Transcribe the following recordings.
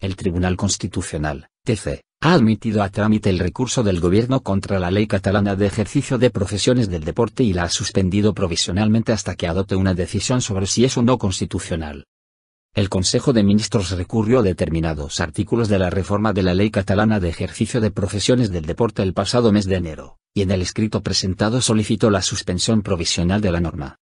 El Tribunal Constitucional, TC, ha admitido a trámite el recurso del Gobierno contra la Ley Catalana de Ejercicio de Profesiones del Deporte y la ha suspendido provisionalmente hasta que adopte una decisión sobre si es o no constitucional. El Consejo de Ministros recurrió a determinados artículos de la reforma de la Ley Catalana de Ejercicio de Profesiones del Deporte el pasado mes de enero, y en el escrito presentado solicitó la suspensión provisional de la norma.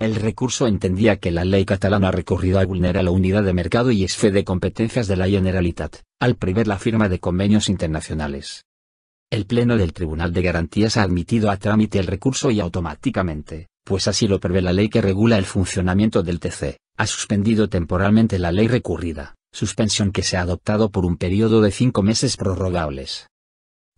El recurso entendía que la ley catalana a vulnera la unidad de mercado y es fe de competencias de la Generalitat, al prever la firma de convenios internacionales. El Pleno del Tribunal de Garantías ha admitido a trámite el recurso y automáticamente, pues así lo prevé la ley que regula el funcionamiento del TC, ha suspendido temporalmente la ley recurrida, suspensión que se ha adoptado por un periodo de cinco meses prorrogables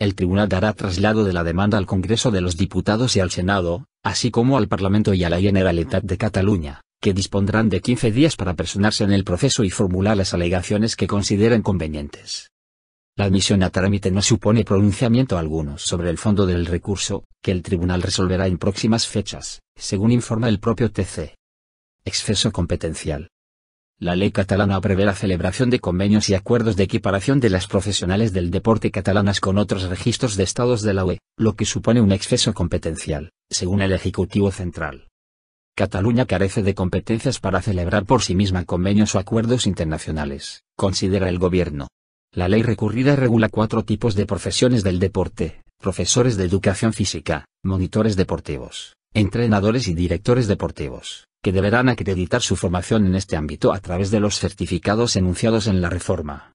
el tribunal dará traslado de la demanda al Congreso de los Diputados y al Senado, así como al Parlamento y a la Generalitat de Cataluña, que dispondrán de 15 días para personarse en el proceso y formular las alegaciones que consideren convenientes. La admisión a trámite no supone pronunciamiento alguno sobre el fondo del recurso, que el tribunal resolverá en próximas fechas, según informa el propio TC. Exceso competencial. La ley catalana prevé la celebración de convenios y acuerdos de equiparación de las profesionales del deporte catalanas con otros registros de estados de la UE, lo que supone un exceso competencial, según el Ejecutivo Central. Cataluña carece de competencias para celebrar por sí misma convenios o acuerdos internacionales, considera el gobierno. La ley recurrida regula cuatro tipos de profesiones del deporte, profesores de educación física, monitores deportivos, entrenadores y directores deportivos, que deberán acreditar su formación en este ámbito a través de los certificados enunciados en la reforma.